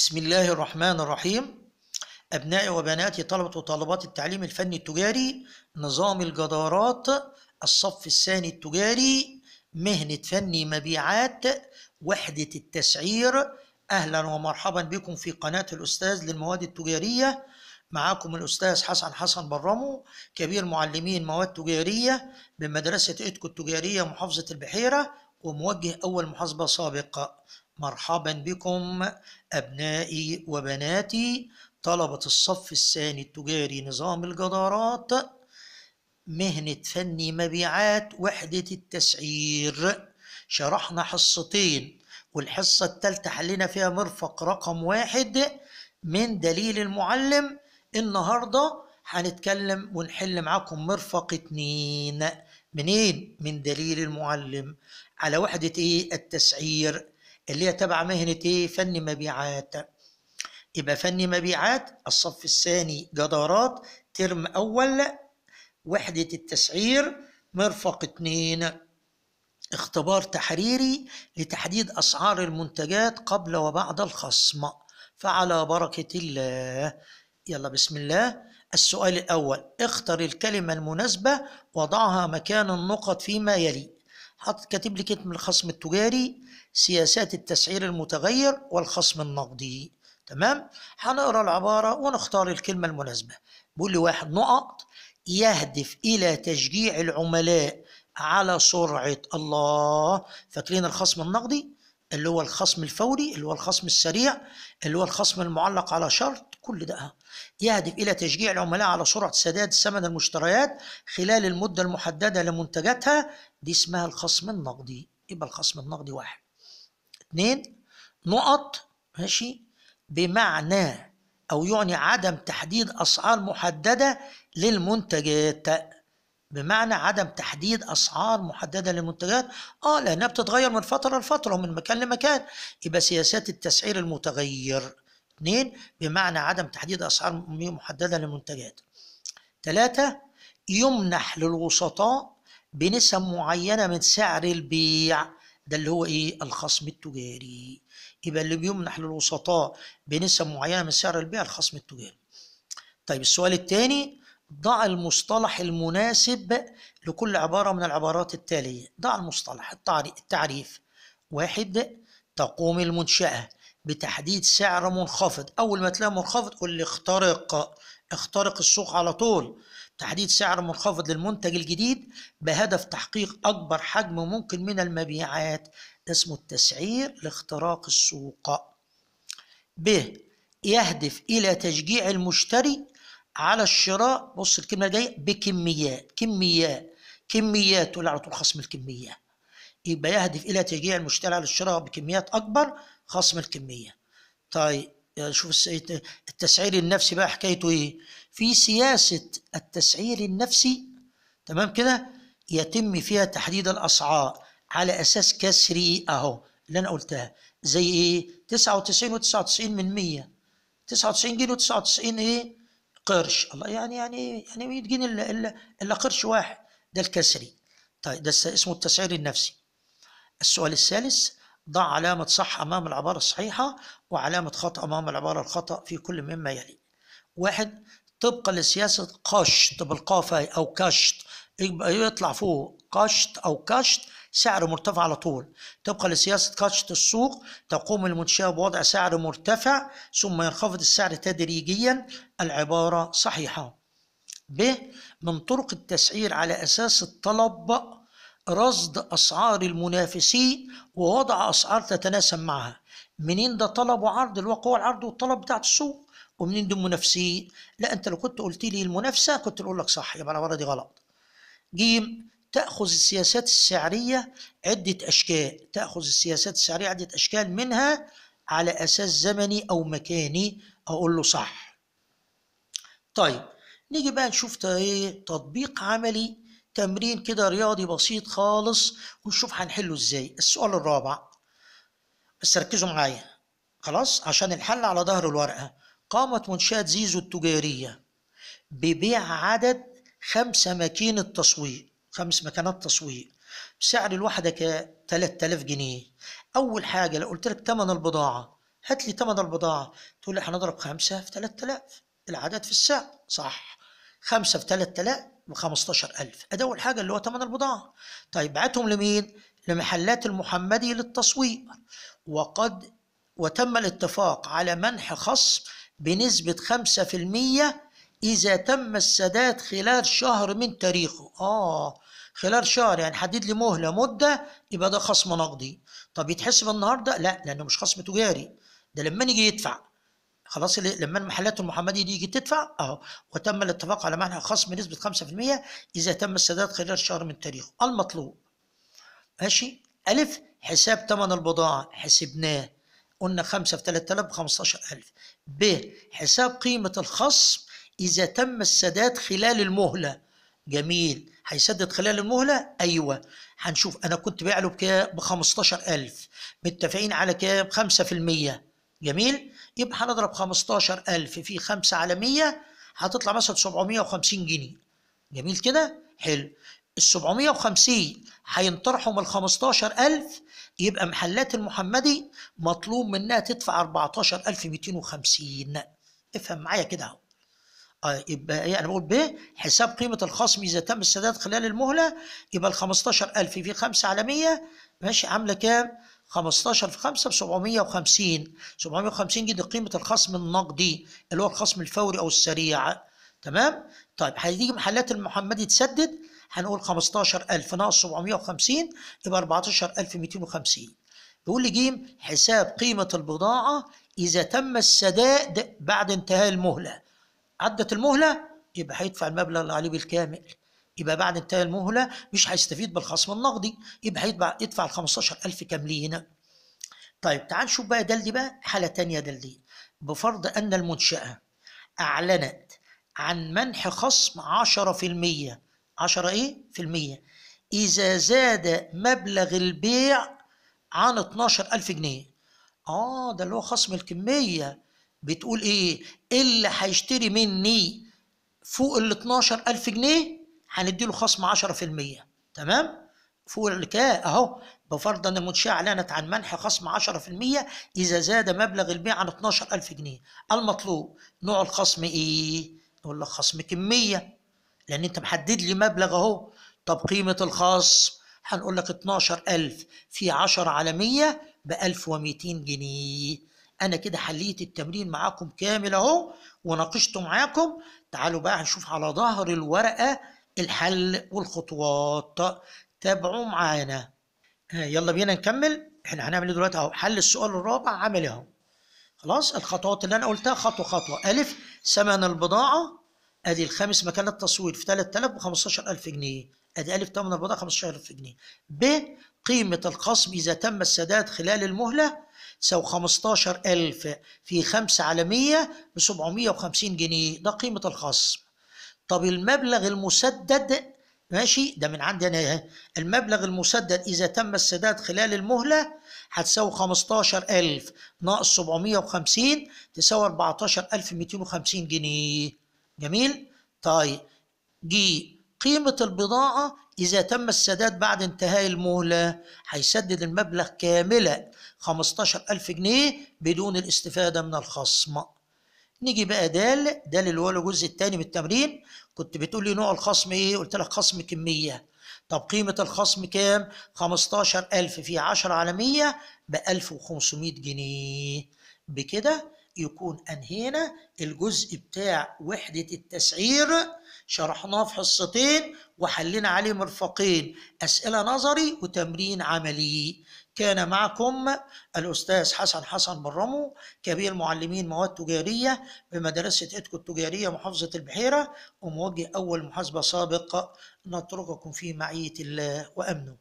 بسم الله الرحمن الرحيم أبنائي وبناتي طلبة وطالبات التعليم الفني التجاري نظام الجدارات الصف الثاني التجاري مهنة فني مبيعات وحدة التسعير أهلا ومرحبا بكم في قناة الأستاذ للمواد التجارية معاكم الأستاذ حسن حسن برمو كبير معلمين مواد تجارية بمدرسة إيدكو التجارية محافظة البحيرة وموجه أول محاسبة سابقة مرحبا بكم أبنائي وبناتي طلبة الصف الثاني التجاري نظام الجدارات مهنة فني مبيعات وحدة التسعير شرحنا حصتين والحصة التالتة حلينا فيها مرفق رقم واحد من دليل المعلم النهاردة هنتكلم ونحل معاكم مرفق اتنين منين؟ من دليل المعلم على وحدة ايه؟ التسعير اللي هي تبع مهنة إيه؟ فن مبيعات يبقى فن مبيعات الصف الثاني جدارات ترم أول وحدة التسعير مرفق اتنين اختبار تحريري لتحديد أسعار المنتجات قبل وبعد الخصم فعلى بركة الله يلا بسم الله السؤال الأول اختر الكلمة المناسبة وضعها مكان النقط فيما يلي حط كاتب لي كتم الخصم التجاري سياسات التسعير المتغير والخصم النقدي تمام هنقرا العباره ونختار الكلمه المناسبه بيقول لي واحد نقط يهدف الى تشجيع العملاء على سرعه الله فاكرين الخصم النقدي اللي هو الخصم الفوري اللي هو الخصم السريع اللي هو الخصم المعلق على شرط كل ده يهدف إلى تشجيع العملاء على سرعة سداد ثمن المشتريات خلال المدة المحددة لمنتجاتها دي اسمها الخصم النقدي يبقى الخصم النقدي واحد اتنين نقط ماشي بمعنى أو يعني عدم تحديد أسعار محددة للمنتجات بمعنى عدم تحديد أسعار محددة للمنتجات آه لأنها بتتغير من فترة لفترة ومن مكان لمكان يبقى سياسات التسعير المتغير اثنين بمعنى عدم تحديد أسعار محددة للمنتجات ثلاثة يمنح للوسطاء بنسب معينة من سعر البيع ده اللي هو ايه الخصم التجاري يبقى اللي بيمنح للوسطاء بنسب معينه من سعر البيع الخصم التجاري طيب السؤال الثاني ضع المصطلح المناسب لكل عبارة من العبارات التالية ضع المصطلح التعريف واحد تقوم المنشأة بتحديد سعر منخفض أول ما تلاقي منخفض قول لي اخترق اخترق السوق على طول تحديد سعر منخفض للمنتج الجديد بهدف تحقيق أكبر حجم ممكن من المبيعات اسمه التسعير لاختراق السوق ب يهدف إلى تشجيع المشتري على الشراء بص الكلمة الجاية بكميات كميات كميات تقول على طول خصم الكميات يبقى يهدف إلى تشجيع المشتري على الشراء بكميات أكبر خصم الكمية طيب يعني شوف التسعير النفسي بقى حكايته ايه في سياسه التسعير النفسي تمام كده يتم فيها تحديد الاسعار على اساس كسري اهو اللي انا قلتها زي ايه 99 و99 من 100 99 جنيه و99 ايه قرش الله يعني يعني يعني 100 جنيه الا الا الا قرش واحد ده الكسري طيب ده اسمه التسعير النفسي السؤال الثالث ضع علامة صح أمام العبارة الصحيحة وعلامة خطأ أمام العبارة الخطأ في كل مما يلي يعني. واحد طبقا لسياسة قشط بالقافة أو كشط يبقى يطلع فوق قشط أو كشط سعر مرتفع على طول طبقا لسياسة كشط السوق تقوم المنشأة بوضع سعر مرتفع ثم ينخفض السعر تدريجيا العبارة صحيحة ب من طرق التسعير على أساس الطلب رصد أسعار المنافسين ووضع أسعار تتناسب معها منين ده طلب وعرض اللي هو العرض والطلب بتاعت السوق ومنين دول منافسين لا انت لو كنت قلت لي المنافسه كنت اقول لك صح يبقى انا دي غلط جيم تاخذ السياسات السعريه عده اشكال تاخذ السياسات السعريه عده اشكال منها على اساس زمني او مكاني اقول له صح طيب نيجي بقى نشوف ايه تطبيق عملي تمرين كده رياضي بسيط خالص ونشوف هنحله ازاي السؤال الرابع بس ركزوا معايا خلاص عشان الحل على ظهر الورقة قامت منشأة زيزو التجارية ببيع عدد خمسة ماكين التسويق خمس مكانات تسويق سعر الواحدة ك 3000 جنيه أول حاجة لو قلت لك تمن البضاعة هات لي تمن البضاعة تقول لي هنضرب خمسة في 3000 العدد في السعر صح خمسة في 3000 15000 ادي اول حاجه اللي هو ثمن البضاعه طيب بعتهم لمين لمحلات المحمدي للتسويق وقد وتم الاتفاق على منح خصم بنسبه 5% اذا تم السداد خلال شهر من تاريخه اه خلال شهر يعني حدد لي مهله مده يبقى ده خصم نقدي طب يتحسب النهارده لا لانه مش خصم تجاري ده لما نيجي يدفع خلاص لما المحلات المحمديه دي يجي تدفع اهو وتم الاتفاق على منح خصم بنسبه 5% اذا تم السداد خلال شهر من تاريخه المطلوب ماشي الف حساب ثمن البضاعه حسبناه قلنا 5 في 3000 ب 15000 ب حساب قيمه الخصم اذا تم السداد خلال المهله جميل هيسدد خلال المهله ايوه هنشوف انا كنت بيع له بكام ب 15000 متفقين على كام 5% جميل يبقى هنضرب 15000 في 5 على 100 هتطلع مثلا 750 جنيه جميل كده حلو ال 750 هينطرحوا من ال 15000 يبقى محلات المحمدي مطلوب منها تدفع 14250 افهم معايا كده اهو آه، يبقى ايه انا بقول ب حساب قيمه الخصم اذا تم السداد خلال المهله يبقى ال 15000 في 5 على 100 ماشي عامله كام؟ 15 في 5 ب 750 750 جنيه دي قيمه الخصم النقدي اللي هو الخصم الفوري او السريع تمام طيب هتيجي محلات المحمدي تسدد هنقول 15000 ناقص 750 يبقى 14250 بيقول لي جيم حساب قيمه البضاعه اذا تم السداد بعد انتهاء المهله عدت المهله يبقى هيدفع المبلغ اللي عليه بالكامل يبقى بعد انتهاء المهله مش هيستفيد بالخصم النقدي يبقى هيدفع يدفع ال 15000 كاملين طيب تعال نشوف بقى دي بقى حاله ثانيه دي بفرض ان المنشاه اعلنت عن منح خصم 10% 10 ايه في المية اذا زاد مبلغ البيع عن 12000 جنيه اه ده اللي هو خصم الكميه بتقول ايه اللي هيشتري مني فوق ال 12000 جنيه هنديله خصم 10% تمام فوق الكاء اهو بفرض ان المنشاه اعلنت عن منح خصم 10% اذا زاد مبلغ البيع عن 12000 جنيه المطلوب نوع الخصم ايه نقول لك خصم كميه لان انت محدد لي مبلغ اهو طب قيمه الخصم هنقول لك 12000 في 10 على 100 ب 1200 جنيه انا كده حليت التمرين معاكم كامل اهو وناقشته معاكم تعالوا بقى هنشوف على ظهر الورقه الحل والخطوات تابعوا معانا آه، يلا بينا نكمل احنا هنعمل ايه دلوقتي اهو حل السؤال الرابع عامل إيه اهو خلاص الخطوات اللي انا قلتها خطوه خطوه الف ثمن البضاعه ادي الخامس مكان التصوير في 3000 ب 15000 جنيه ادي الف ثمن البضاعه 15000 جنيه ب قيمه الخصم اذا تم السداد خلال المهله سو 15000 في 5 على 100 ب 750 جنيه ده قيمه الخصم طب المبلغ المسدد ماشي ده من عندي انا المبلغ المسدد اذا تم السداد خلال المهله هتساوي 15000 ناقص 750 تساوي 14250 جنيه جميل طيب دي قيمه البضاعه اذا تم السداد بعد انتهاء المهله هيسدد المبلغ كاملا 15000 جنيه بدون الاستفاده من الخصم نيجي بقى دال دال اللي هو الجزء الثاني من التمرين كنت بتقول لي نوع الخصم ايه قلت لك خصم كميه طب قيمه الخصم كام 15000 في 10 على 100 ب 1500 جنيه بكده يكون انهينا الجزء بتاع وحده التسعير شرحناه في حصتين وحلينا عليه مرفقين اسئله نظري وتمرين عملي كان معكم الأستاذ حسن حسن بن رمو كبير معلمين مواد تجارية بمدرسة إتكو التجارية محافظة البحيرة وموجه أول محاسبة سابق نترككم في معية الله وأمنه